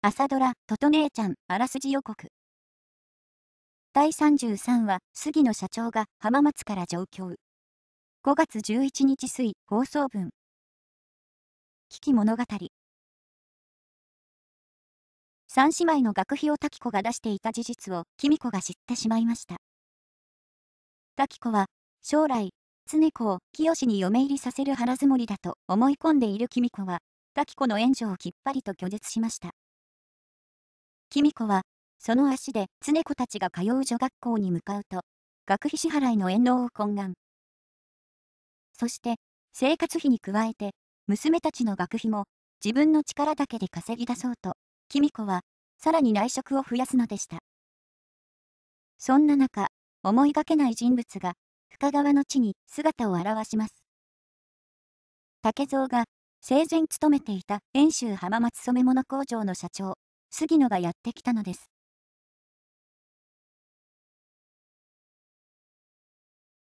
朝ドラ、トト姉ちゃん、あらすじ予告。第33話、杉野社長が浜松から上京。5月11日水、放送分。危機物語。三姉妹の学費を滝子が出していた事実を、紀美子が知ってしまいました。滝子は、将来、常子を清に嫁入りさせる腹積もりだと思い込んでいる紀美子は、滝子の援助をきっぱりと拒絶しました。貴美子は、その足で常子たちが通う女学校に向かうと、学費支払いの遠慮を懇願。そして、生活費に加えて、娘たちの学費も、自分の力だけで稼ぎ出そうと、貴美子は、さらに内職を増やすのでした。そんな中、思いがけない人物が、深川の地に姿を現します。竹蔵が生前勤めていた遠州浜松染物工場の社長、杉野がやってきたのです。